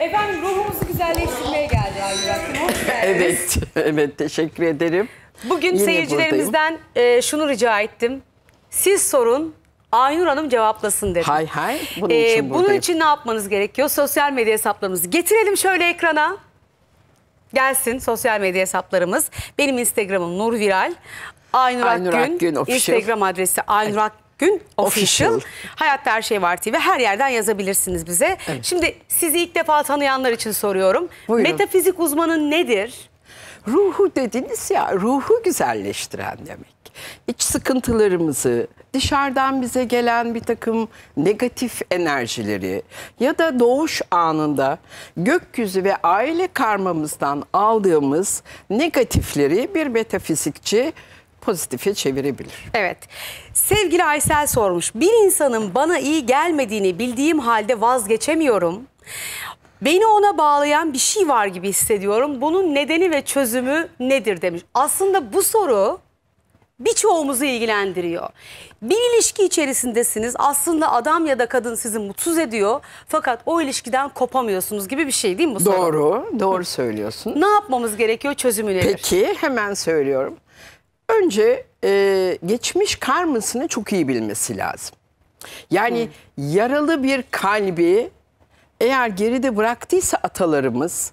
Efendim ruhumuzu güzelleştirmeye geldi Aygül Evet, evet teşekkür ederim. Bugün Yine seyircilerimizden e, şunu rica ettim. Siz sorun, Aynur Hanım cevaplasın dedim. Hay hay, bunun için ee, Bunun için ne yapmanız gerekiyor? Sosyal medya hesaplarımızı getirelim şöyle ekrana. Gelsin sosyal medya hesaplarımız. Benim Instagram'ım Nur Viral. Aynur, Aynur Akgün, Instagram adresi Aynur Akgün gün official. official. Hayatta Her Şey Var TV her yerden yazabilirsiniz bize. Evet. Şimdi sizi ilk defa tanıyanlar için soruyorum. Buyurun. Metafizik uzmanı nedir? Ruhu dediniz ya ruhu güzelleştiren demek. İç sıkıntılarımızı, dışarıdan bize gelen bir takım negatif enerjileri ya da doğuş anında gökyüzü ve aile karmamızdan aldığımız negatifleri bir metafizikçi pozitife çevirebilir. Evet. Sevgili Aysel sormuş. Bir insanın bana iyi gelmediğini bildiğim halde vazgeçemiyorum. Beni ona bağlayan bir şey var gibi hissediyorum. Bunun nedeni ve çözümü nedir demiş. Aslında bu soru birçoğumuzu ilgilendiriyor. Bir ilişki içerisindesiniz. Aslında adam ya da kadın sizi mutsuz ediyor. Fakat o ilişkiden kopamıyorsunuz gibi bir şey değil mi bu soru? Doğru, doğru söylüyorsun. Ne yapmamız gerekiyor? Çözümü nedir? Peki hemen söylüyorum. Önce e, geçmiş karmasını çok iyi bilmesi lazım. Yani hmm. yaralı bir kalbi eğer geride bıraktıysa atalarımız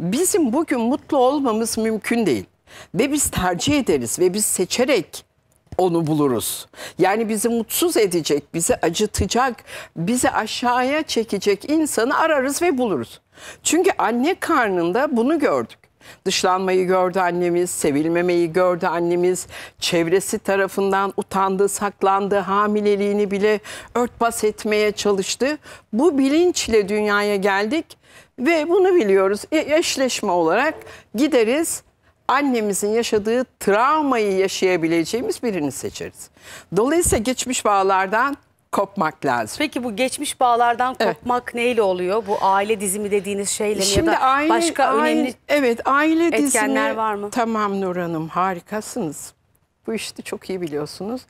bizim bugün mutlu olmamız mümkün değil. Ve biz tercih ederiz ve biz seçerek onu buluruz. Yani bizi mutsuz edecek, bizi acıtacak, bizi aşağıya çekecek insanı ararız ve buluruz. Çünkü anne karnında bunu gördük. Dışlanmayı gördü annemiz, sevilmemeyi gördü annemiz. Çevresi tarafından utandı, saklandı, hamileliğini bile örtbas etmeye çalıştı. Bu bilinçle dünyaya geldik ve bunu biliyoruz. E, eşleşme olarak gideriz annemizin yaşadığı travmayı yaşayabileceğimiz birini seçeriz. Dolayısıyla geçmiş bağlardan kopmak lazım. Peki bu geçmiş bağlardan kopmak evet. neyle oluyor? Bu aile dizimi dediğiniz şeyle Şimdi ya da aile, başka aile, önemli evet, aile etkenler dizimi, var mı? Tamam Nur Hanım harikasınız. Bu işte çok iyi biliyorsunuz.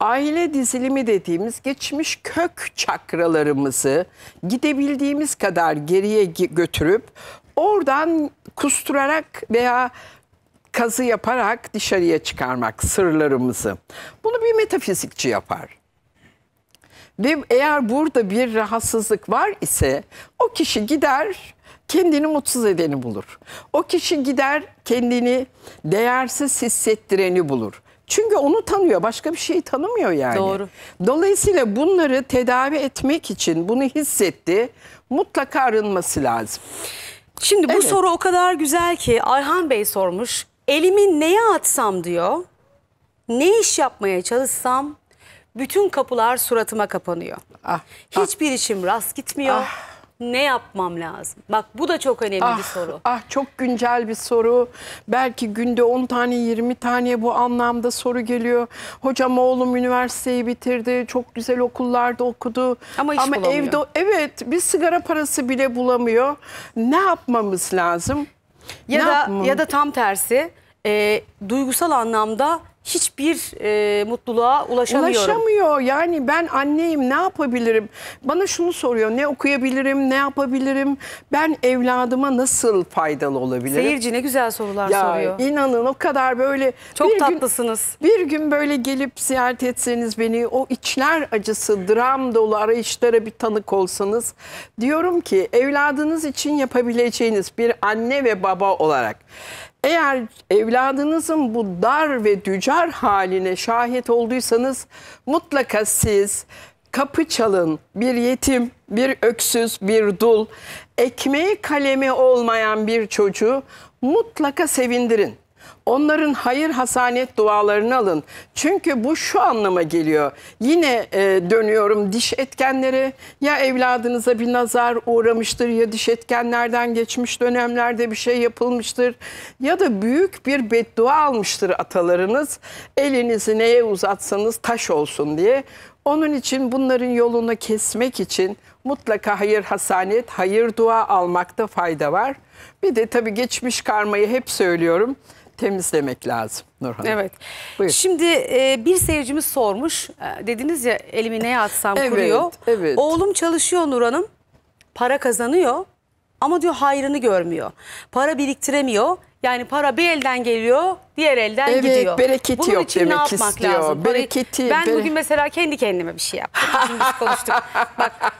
Aile dizilimi dediğimiz geçmiş kök çakralarımızı gidebildiğimiz kadar geriye götürüp oradan kusturarak veya kazı yaparak dışarıya çıkarmak sırlarımızı. Bunu bir metafizikçi yapar. Ve eğer burada bir rahatsızlık var ise o kişi gider kendini mutsuz edeni bulur. O kişi gider kendini değersiz hissettireni bulur. Çünkü onu tanıyor, başka bir şey tanımıyor yani. Doğru. Dolayısıyla bunları tedavi etmek için bunu hissetti, mutlaka arınması lazım. Şimdi bu evet. soru o kadar güzel ki Ayhan Bey sormuş. Elimi neye atsam diyor. Ne iş yapmaya çalışsam bütün kapılar suratıma kapanıyor. Ah, Hiçbir ah. işim rast gitmiyor. Ah. Ne yapmam lazım? Bak bu da çok önemli ah, bir soru. Ah çok güncel bir soru. Belki günde 10 tane 20 tane bu anlamda soru geliyor. Hocam oğlum üniversiteyi bitirdi. Çok güzel okullarda okudu. Ama iş Ama Evde, evet bir sigara parası bile bulamıyor. Ne yapmamız lazım? Ya ne da yapmam? ya da tam tersi e, duygusal anlamda hiçbir e, mutluluğa ulaşamıyorum. Ulaşamıyor. Yani ben anneyim ne yapabilirim? Bana şunu soruyor. Ne okuyabilirim? Ne yapabilirim? Ben evladıma nasıl faydalı olabilirim? Seyirci ne güzel sorular ya, soruyor. İnanın o kadar böyle çok bir tatlısınız. Gün, bir gün böyle gelip ziyaret etseniz beni o içler acısı, dram dolu arayışlara bir tanık olsanız diyorum ki evladınız için yapabileceğiniz bir anne ve baba olarak eğer evladınızın bu dar ve dücar haline şahit olduysanız mutlaka siz kapı çalın. Bir yetim, bir öksüz, bir dul, ekmeği kalemi olmayan bir çocuğu mutlaka sevindirin. Onların hayır hasanet dualarını alın. Çünkü bu şu anlama geliyor. Yine e, dönüyorum diş etkenleri Ya evladınıza bir nazar uğramıştır ya diş etkenlerden geçmiş dönemlerde bir şey yapılmıştır. Ya da büyük bir beddua almıştır atalarınız. Elinizi neye uzatsanız taş olsun diye. Onun için bunların yolunu kesmek için mutlaka hayır hasanet, hayır dua almakta fayda var. Bir de tabii geçmiş karmayı hep söylüyorum temizlemek lazım Nurhan. Evet. Buyur. Şimdi e, bir seyircimiz sormuş. E, dediniz ya elimi neye atsam evet, kuruyor. Evet. Oğlum çalışıyor Nurhan'ım. Para kazanıyor ama diyor hayrını görmüyor. Para biriktiremiyor. Yani para bir elden geliyor, diğer elden evet, gidiyor. Evet, bereketi Bunun yok için demek ne yapmak istiyor. Lazım? Bereketi. Ben bere... bugün mesela kendi kendime bir şey yaptım. biz konuştuk. Bak,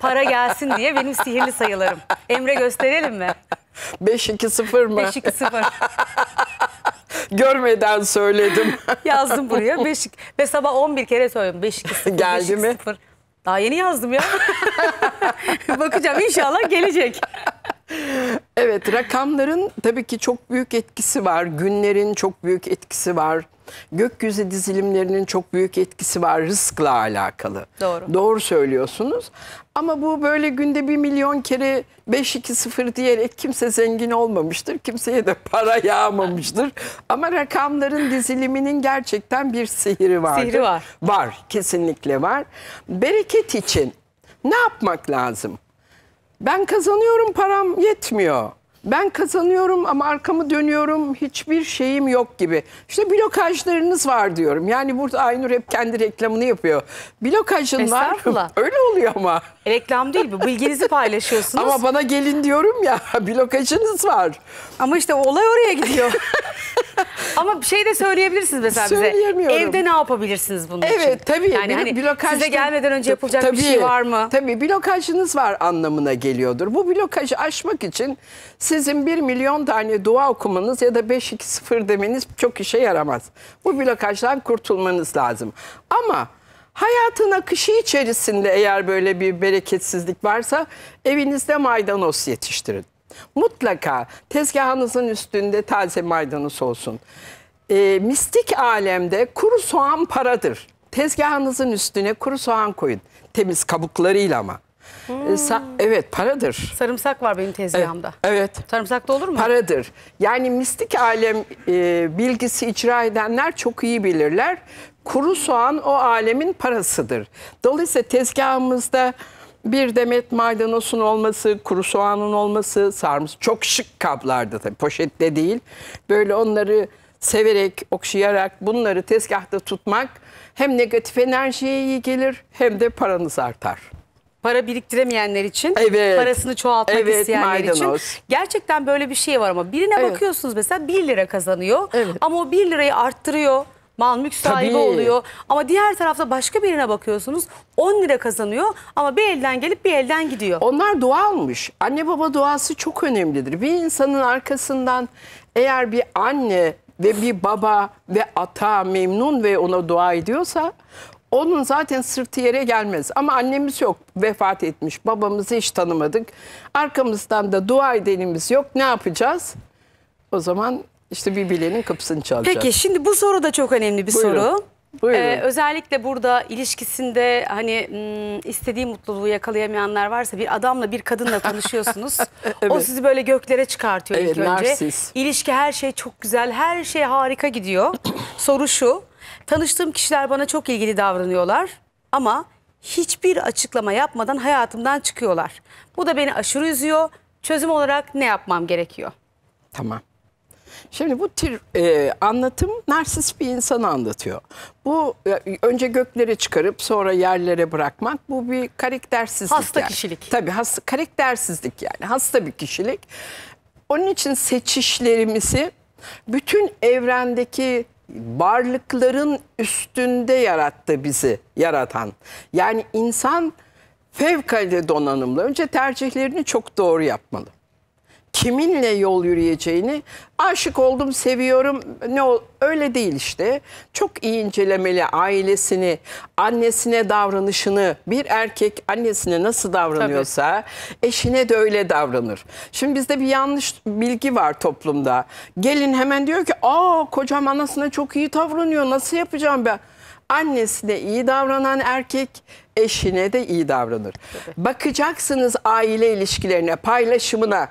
para gelsin diye benim sihirli sayılarım. Emre gösterelim mi? 5-2-0 mı? 5-2-0. Görmeden söyledim. Yazdım buraya. Beşik. Ve sabah 11 kere söyledim. 5-2-0. Geldi 5 mi? 0. Daha yeni yazdım ya. Bakacağım inşallah gelecek. Evet rakamların tabii ki çok büyük etkisi var. Günlerin çok büyük etkisi var. Gökyüzü dizilimlerinin çok büyük etkisi var rızkla alakalı. Doğru. Doğru söylüyorsunuz. Ama bu böyle günde bir milyon kere 5-2-0 diyerek kimse zengin olmamıştır. Kimseye de para yağmamıştır. Ama rakamların diziliminin gerçekten bir sihri var. Sihri var. Var, kesinlikle var. Bereket için ne yapmak lazım? Ben kazanıyorum param yetmiyor ben kazanıyorum ama arkamı dönüyorum hiçbir şeyim yok gibi. İşte blokajlarınız var diyorum. Yani burada Aynur hep kendi reklamını yapıyor. Blokajın var. Öyle oluyor ama. Reklam değil bu. Bilginizi paylaşıyorsunuz. Ama bana gelin diyorum ya blokajınız var. Ama işte olay oraya gidiyor. Ama şey de söyleyebilirsiniz mesela bize. Evde ne yapabilirsiniz bunun evet, için? Evet tabii. Yani hani blokaj size gelmeden önce yapılacak tabii, bir şey var mı? Tabii blokajınız var anlamına geliyordur. Bu blokajı aşmak için sizin bir milyon tane dua okumanız ya da 5-2-0 demeniz çok işe yaramaz. Bu blokajdan kurtulmanız lazım. Ama Hayatın akışı içerisinde eğer böyle bir bereketsizlik varsa evinizde maydanoz yetiştirin. Mutlaka tezgahınızın üstünde taze maydanoz olsun. E, mistik alemde kuru soğan paradır. Tezgahınızın üstüne kuru soğan koyun. Temiz kabuklarıyla ama. Ee, hmm. evet paradır. Sarımsak var benim tezgahımda. Evet. Sarımsak da olur mu? Paradır. Yani mistik alem e, bilgisi icra edenler çok iyi bilirler. Kuru soğan o alemin parasıdır. Dolayısıyla tezgahımızda bir demet maydanosun olması, kuru soğanın olması, sarımsak çok şık kablarda tabii poşette değil. Böyle onları severek, okşayarak bunları tezgahta tutmak hem negatif enerjiye iyi gelir hem de paranız artar para biriktiremeyenler için, evet. parasını çoğaltmak evet, isteyenler maydanoz. için. Gerçekten böyle bir şey var ama birine evet. bakıyorsunuz mesela 1 lira kazanıyor evet. ama o 1 lirayı arttırıyor. Mal mülk sahibi Tabii. oluyor ama diğer tarafta başka birine bakıyorsunuz 10 lira kazanıyor ama bir elden gelip bir elden gidiyor. Onlar doğalmış. Anne baba duası çok önemlidir. Bir insanın arkasından eğer bir anne ve bir baba ve ata memnun ve ona dua ediyorsa onun zaten sırtı yere gelmez. Ama annemiz yok vefat etmiş. Babamızı hiç tanımadık. Arkamızdan da dua edenimiz yok. Ne yapacağız? O zaman işte bir bilenin kapısını çalacağız. Peki şimdi bu soru da çok önemli bir Buyurun. soru. Buyurun. Ee, özellikle burada ilişkisinde hani hmm, istediği mutluluğu yakalayamayanlar varsa bir adamla bir kadınla tanışıyorsunuz. evet. O sizi böyle göklere çıkartıyor evet, ilk önce. Narsis. İlişki her şey çok güzel, her şey harika gidiyor. soru şu Tanıştığım kişiler bana çok ilgili davranıyorlar ama hiçbir açıklama yapmadan hayatımdan çıkıyorlar. Bu da beni aşırı üzüyor. Çözüm olarak ne yapmam gerekiyor? Tamam. Şimdi bu tür e, anlatım narsist bir insanı anlatıyor. Bu e, önce göklere çıkarıp sonra yerlere bırakmak bu bir karaktersizlik. Hasta yani. kişilik. Tabii hasta, karaktersizlik yani hasta bir kişilik. Onun için seçişlerimizi bütün evrendeki varlıkların üstünde yarattı bizi yaratan. Yani insan fevkalade donanımlı. Önce tercihlerini çok doğru yapmalı kiminle yol yürüyeceğini aşık oldum seviyorum ne ol öyle değil işte. Çok iyi incelemeli ailesini, annesine davranışını bir erkek annesine nasıl davranıyorsa Tabii. eşine de öyle davranır. Şimdi bizde bir yanlış bilgi var toplumda. Gelin hemen diyor ki aa kocam anasına çok iyi davranıyor nasıl yapacağım ben? Annesine iyi davranan erkek eşine de iyi davranır. Tabii. Bakacaksınız aile ilişkilerine, paylaşımına.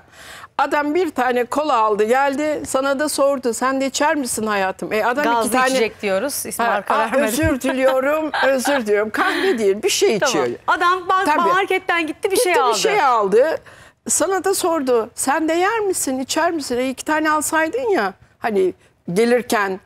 Adam bir tane kola aldı geldi sana da sordu sen de içer misin hayatım? E adam Gazlı iki tane... içecek diyoruz. İsmi ha, a, özür diliyorum özür diliyorum kahve değil bir şey tamam. içiyor. Adam Tabii. marketten gitti bir şey gitti, şey aldı. Bir şey aldı sana da sordu sen de yer misin içer misin? E, iki tane alsaydın ya hani gelirken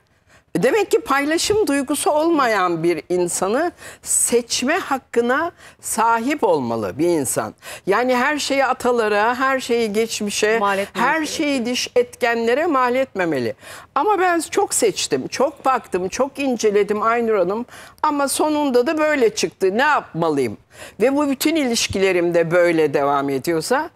Demek ki paylaşım duygusu olmayan bir insanı seçme hakkına sahip olmalı bir insan. Yani her şeyi atalara, her şeyi geçmişe, her şeyi diş etkenlere mal etmemeli. Ama ben çok seçtim, çok baktım, çok inceledim Aynur Hanım ama sonunda da böyle çıktı. Ne yapmalıyım? Ve bu bütün ilişkilerimde böyle devam ediyorsa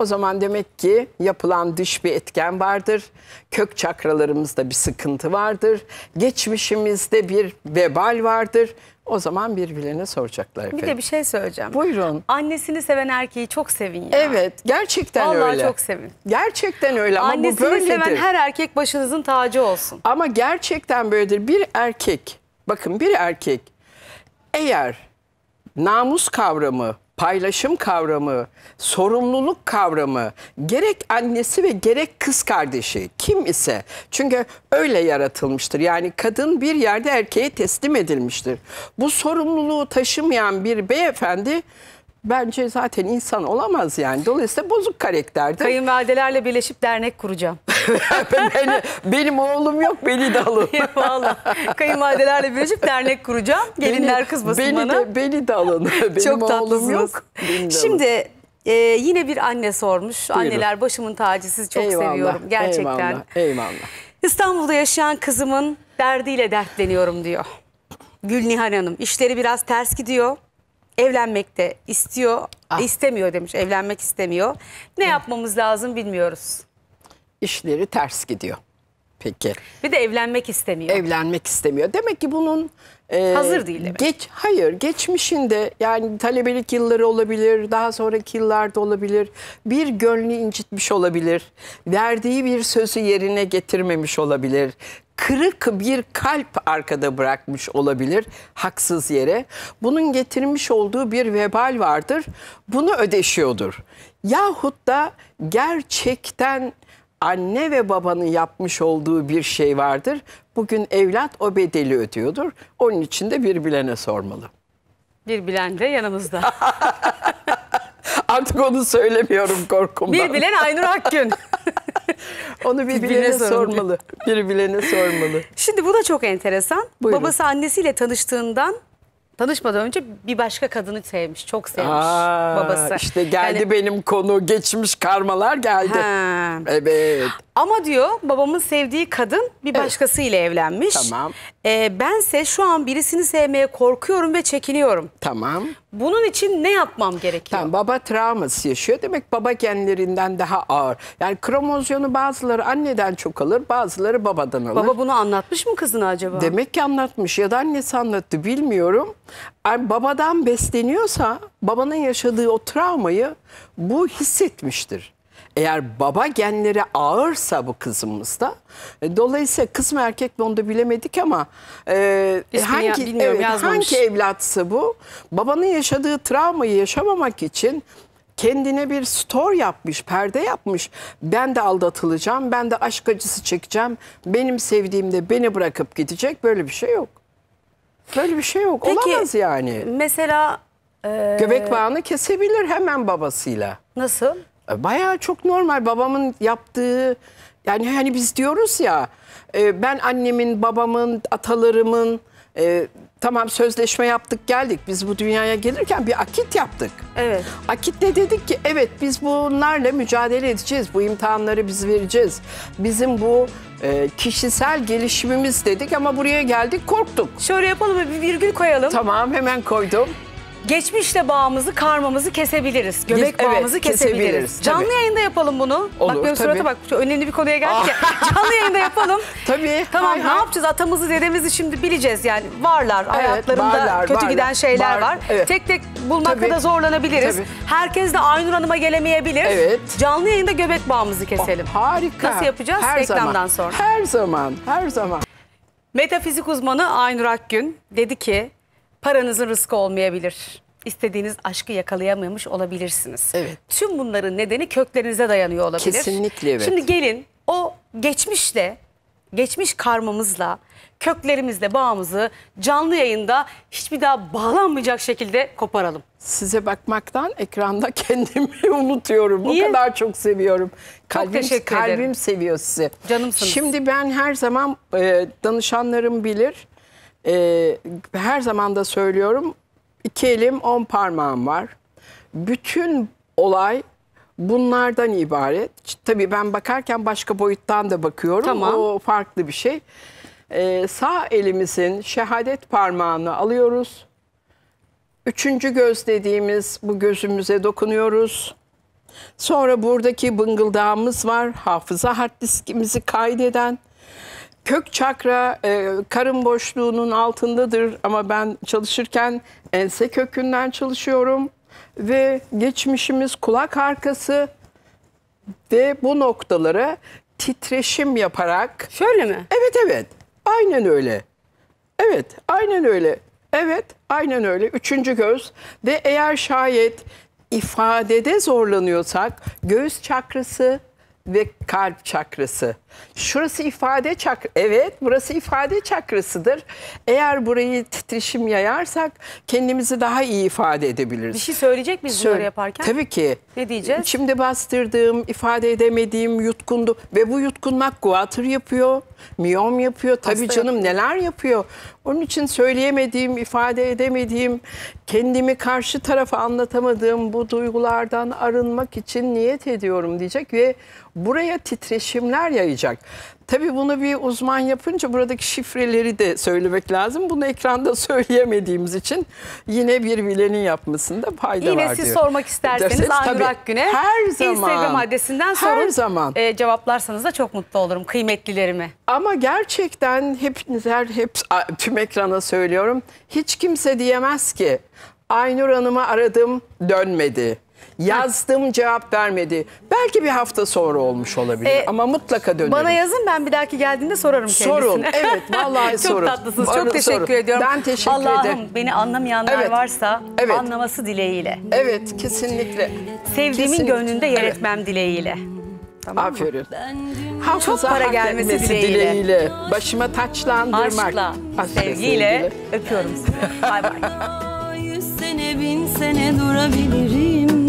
o zaman demek ki yapılan dış bir etken vardır. Kök çakralarımızda bir sıkıntı vardır. Geçmişimizde bir vebal vardır. O zaman birbirlerine soracaklar efendim. Bir de bir şey söyleyeceğim. Buyurun. Annesini seven erkeği çok sevin ya. Evet gerçekten Vallahi öyle. Vallahi çok sevin. Gerçekten öyle ama Annesini bu böyledir. Annesini seven her erkek başınızın tacı olsun. Ama gerçekten böyledir. Bir erkek, bakın bir erkek eğer namus kavramı paylaşım kavramı, sorumluluk kavramı gerek annesi ve gerek kız kardeşi kim ise çünkü öyle yaratılmıştır. Yani kadın bir yerde erkeğe teslim edilmiştir. Bu sorumluluğu taşımayan bir beyefendi bence zaten insan olamaz yani. Dolayısıyla bozuk karakterdir. Kayınvalidelerle birleşip dernek kuracağım. beni, benim oğlum yok beni de alın. Valla kayınvalidelerle birleşip dernek kuracağım. Gelinler beni, kızmasın beni bana. De, beni de alın. Benim Çok tatlısınız. yok. Şimdi alın. E, yine bir anne sormuş. Buyurun. Anneler başımın tacı sizi çok eyvallah, seviyorum gerçekten. Eyvallah, eyvallah. İstanbul'da yaşayan kızımın derdiyle dertleniyorum diyor. Gülnihan Hanım işleri biraz ters gidiyor evlenmek de istiyor, ah. istemiyor demiş. Evlenmek istemiyor. Ne Hı. yapmamız lazım bilmiyoruz. İşleri ters gidiyor. Peki. Bir de evlenmek istemiyor. Evlenmek istemiyor. Demek ki bunun ee, Hazır değil demek. Geç, hayır geçmişinde yani talebelik yılları olabilir, daha sonraki yıllarda olabilir. Bir gönlü incitmiş olabilir, verdiği bir sözü yerine getirmemiş olabilir. Kırık bir kalp arkada bırakmış olabilir haksız yere. Bunun getirmiş olduğu bir vebal vardır. Bunu ödeşiyordur. Yahut da gerçekten anne ve babanın yapmış olduğu bir şey vardır. Bugün evlat o bedeli ödüyordur. Onun için de bir bilene sormalı. Bir bilen de yanımızda. Artık onu söylemiyorum korkumdan. Bir bilen Aynur Akgün. Onu bir bilene sormalı. Bir bilene sormalı. Şimdi bu da çok enteresan. Buyurun. Babası annesiyle tanıştığından tanışmadan önce bir başka kadını sevmiş. Çok sevmiş Aa, babası. İşte geldi yani, benim konu. Geçmiş karmalar geldi. He. Evet. Ama diyor babamın sevdiği kadın bir başkasıyla evlenmiş. Tamam. Ee, bense şu an birisini sevmeye korkuyorum ve çekiniyorum. Tamam. Bunun için ne yapmam gerekiyor? Tamam, baba travması yaşıyor. Demek baba genlerinden daha ağır. Yani kromozyonu bazıları anneden çok alır, bazıları babadan alır. Baba bunu anlatmış mı kızına acaba? Demek ki anlatmış ya da annesi anlattı bilmiyorum. Yani babadan besleniyorsa babanın yaşadığı o travmayı bu hissetmiştir. Eğer baba genleri ağırsa bu kızımızda e, dolayısıyla kız mı erkek mi onu da bilemedik ama e, hangi, ya, evet, hangi evlatsa bu babanın yaşadığı travmayı yaşamamak için kendine bir store yapmış, perde yapmış. Ben de aldatılacağım, ben de aşk acısı çekeceğim. Benim sevdiğim de beni bırakıp gidecek. Böyle bir şey yok. Böyle bir şey yok. Peki, Olamaz yani. Mesela... E, Göbek bağını kesebilir hemen babasıyla. Nasıl? Bayağı çok normal babamın yaptığı yani hani biz diyoruz ya e, ben annemin, babamın, atalarımın e, tamam sözleşme yaptık geldik. Biz bu dünyaya gelirken bir akit yaptık. Evet. Akit Akitle dedik ki evet biz bunlarla mücadele edeceğiz. Bu imtihanları biz vereceğiz. Bizim bu e, kişisel gelişimimiz dedik ama buraya geldik korktuk. Şöyle yapalım bir virgül koyalım. Tamam hemen koydum geçmişle bağımızı, karmamızı kesebiliriz. Göbek Geç, bağımızı evet, kesebiliriz. kesebiliriz. Canlı tabii. yayında yapalım bunu. Olur, bak benim tabii. surata bak. Çok önemli bir konuya geldik ya. Ah. Canlı yayında yapalım. tabii. Tamam hay, ne hay. yapacağız? Atamızı, dedemizi şimdi bileceğiz yani. Varlar evet, hayatlarında varlar, kötü varlar, giden şeyler var. var. Evet. Tek tek bulmakta tabii. da zorlanabiliriz. Tabii. Herkes de Aynur Hanım'a gelemeyebilir. Evet. Canlı yayında göbek bağımızı oh, keselim. Oh, harika. Nasıl yapacağız? Her Reklamdan zaman. sonra. Her zaman. Her zaman. Metafizik uzmanı Aynur Akgün dedi ki paranızın rızkı olmayabilir. İstediğiniz aşkı yakalayamamış olabilirsiniz. Evet. Tüm bunların nedeni köklerinize dayanıyor olabilir. Kesinlikle evet. Şimdi gelin o geçmişle, geçmiş karmamızla, köklerimizle bağımızı canlı yayında hiçbir daha bağlanmayacak şekilde koparalım. Size bakmaktan ekranda kendimi unutuyorum. Niye? O kadar çok seviyorum. Kalbim, çok teşekkür kalbim ederim. Kalbim seviyor sizi. Canımsınız. Şimdi ben her zaman e, danışanlarım bilir e, her zaman da söylüyorum iki elim on parmağım var. Bütün olay bunlardan ibaret. Tabii ben bakarken başka boyuttan da bakıyorum. Tamam. O farklı bir şey. Ee, sağ elimizin şehadet parmağını alıyoruz. Üçüncü göz dediğimiz bu gözümüze dokunuyoruz. Sonra buradaki bıngıldağımız var. Hafıza hard diskimizi kaydeden kök çakra e, karın boşluğunun altındadır ama ben çalışırken ense kökünden çalışıyorum ve geçmişimiz kulak arkası ve bu noktalara titreşim yaparak Şöyle mi? Evet evet. Aynen öyle. Evet, aynen öyle. Evet, aynen öyle. Üçüncü göz ve eğer şayet ifadede zorlanıyorsak göğüs çakrası ve kalp çakrası. Şurası ifade çak evet burası ifade çakrasıdır. Eğer burayı titreşim yayarsak kendimizi daha iyi ifade edebiliriz. Bir şey söyleyecek miyiz Söyle bunları yaparken? Tabii ki. Ne diyeceğiz? Şimdi bastırdığım, ifade edemediğim yutkundu ve bu yutkunmak guatır yapıyor, miyom yapıyor. Tabii Hasta canım yapıyor. neler yapıyor. Onun için söyleyemediğim, ifade edemediğim, kendimi karşı tarafa anlatamadığım bu duygulardan arınmak için niyet ediyorum diyecek ve buraya titreşimler yayacak. Tabii bunu bir uzman yapınca buradaki şifreleri de söylemek lazım. Bunu ekranda söyleyemediğimiz için yine bir bilenin yapmasında fayda yine var Yine siz sormak isterseniz Derseniz, Aynur Akgün'e her zaman, Instagram adresinden sorun. Her zaman. E, cevaplarsanız da çok mutlu olurum kıymetlilerime. Ama gerçekten hepiniz her hep tüm ekrana söylüyorum. Hiç kimse diyemez ki Aynur Hanım'ı aradım dönmedi. Yazdım cevap vermedi. Belki bir hafta sonra olmuş olabilir ee, ama mutlaka dönerim. Bana yazın ben bir dahaki geldiğinde sorarım kendisine. Sorun evet vallahi çok sorun. Çok tatlısınız Bana çok teşekkür sorun. ediyorum. Ben teşekkür ederim. Allah'ım beni anlamayanlar evet. varsa evet. anlaması dileğiyle. Evet kesinlikle. Sevdiğimin kesinlikle. gönlünde yer evet. etmem dileğiyle. Tamam Aferin. Hafıza Çok para gelmesi dileğiyle. dileğiyle. Başıma taçlandırmak. Aşkla, Aşkla sevgiyle, sevgiyle öpüyorum sizi. bay bay. Yüz sene bin sene durabilirim.